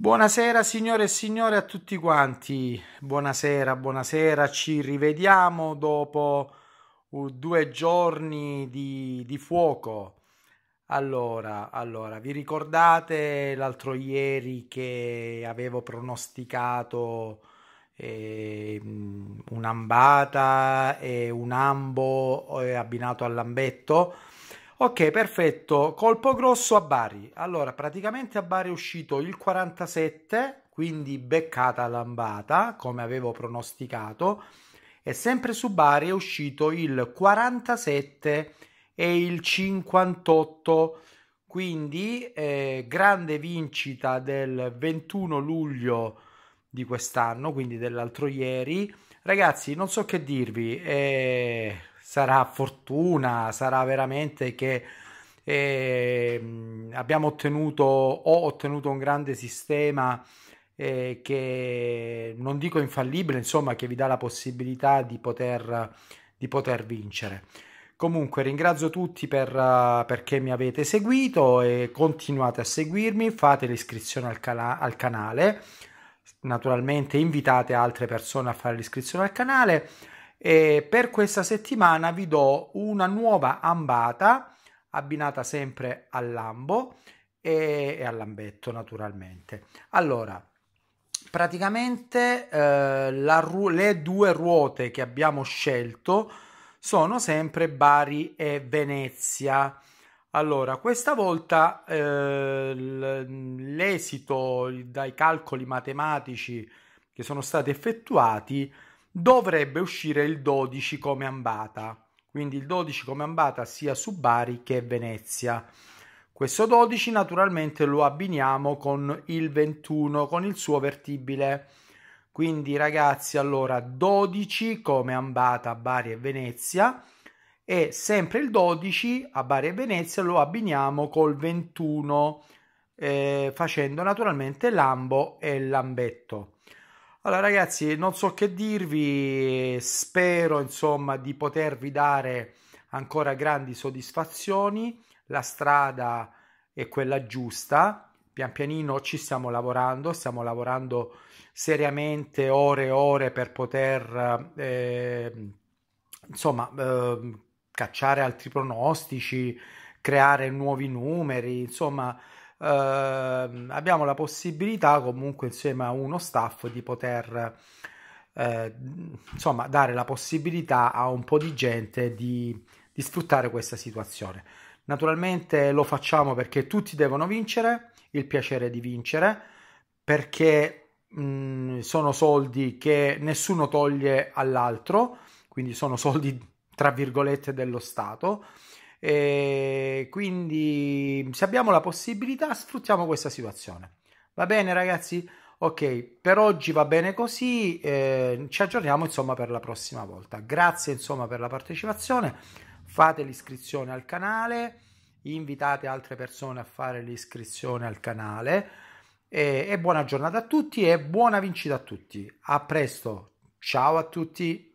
Buonasera signore e signore a tutti quanti, buonasera, buonasera, ci rivediamo dopo uh, due giorni di, di fuoco. Allora, allora, vi ricordate l'altro ieri che avevo pronosticato eh, un'ambata e un ambo eh, abbinato all'ambetto? Ok, perfetto. Colpo grosso a Bari. Allora, praticamente a Bari è uscito il 47, quindi beccata lambata, come avevo pronosticato. E sempre su Bari è uscito il 47 e il 58. Quindi eh, grande vincita del 21 luglio di quest'anno, quindi dell'altro ieri. Ragazzi, non so che dirvi. Eh sarà fortuna, sarà veramente che eh, abbiamo ottenuto, ho ottenuto un grande sistema eh, che non dico infallibile, insomma che vi dà la possibilità di poter, di poter vincere. Comunque ringrazio tutti per, uh, perché mi avete seguito e continuate a seguirmi, fate l'iscrizione al, cala- al canale, naturalmente invitate altre persone a fare l'iscrizione al canale. E per questa settimana vi do una nuova ambata abbinata sempre all'ambo e, e all'ambetto naturalmente. Allora, praticamente eh, ru- le due ruote che abbiamo scelto sono sempre Bari e Venezia. Allora, questa volta eh, l'esito dai calcoli matematici che sono stati effettuati dovrebbe uscire il 12 come ambata, quindi il 12 come ambata sia su Bari che Venezia. Questo 12 naturalmente lo abbiniamo con il 21, con il suo vertibile. Quindi ragazzi, allora 12 come ambata a Bari e Venezia e sempre il 12 a Bari e Venezia lo abbiniamo col 21 eh, facendo naturalmente lambo e lambetto. Allora ragazzi, non so che dirvi, spero insomma di potervi dare ancora grandi soddisfazioni, la strada è quella giusta, pian pianino ci stiamo lavorando, stiamo lavorando seriamente ore e ore per poter eh, insomma eh, cacciare altri pronostici, creare nuovi numeri, insomma eh, abbiamo la possibilità comunque insieme a uno staff di poter eh, insomma dare la possibilità a un po' di gente di, di sfruttare questa situazione. Naturalmente lo facciamo perché tutti devono vincere, il piacere di vincere, perché mh, mm, sono soldi che nessuno toglie all'altro, quindi sono soldi tra virgolette dello Stato e eh, quindi se abbiamo la possibilità sfruttiamo questa situazione. Va bene ragazzi? Ok, per oggi va bene così, eh, ci aggiorniamo insomma per la prossima volta. Grazie insomma per la partecipazione, fate l'iscrizione al canale, invitate altre persone a fare l'iscrizione al canale e, e buona giornata a tutti e buona vincita a tutti. A presto, ciao a tutti.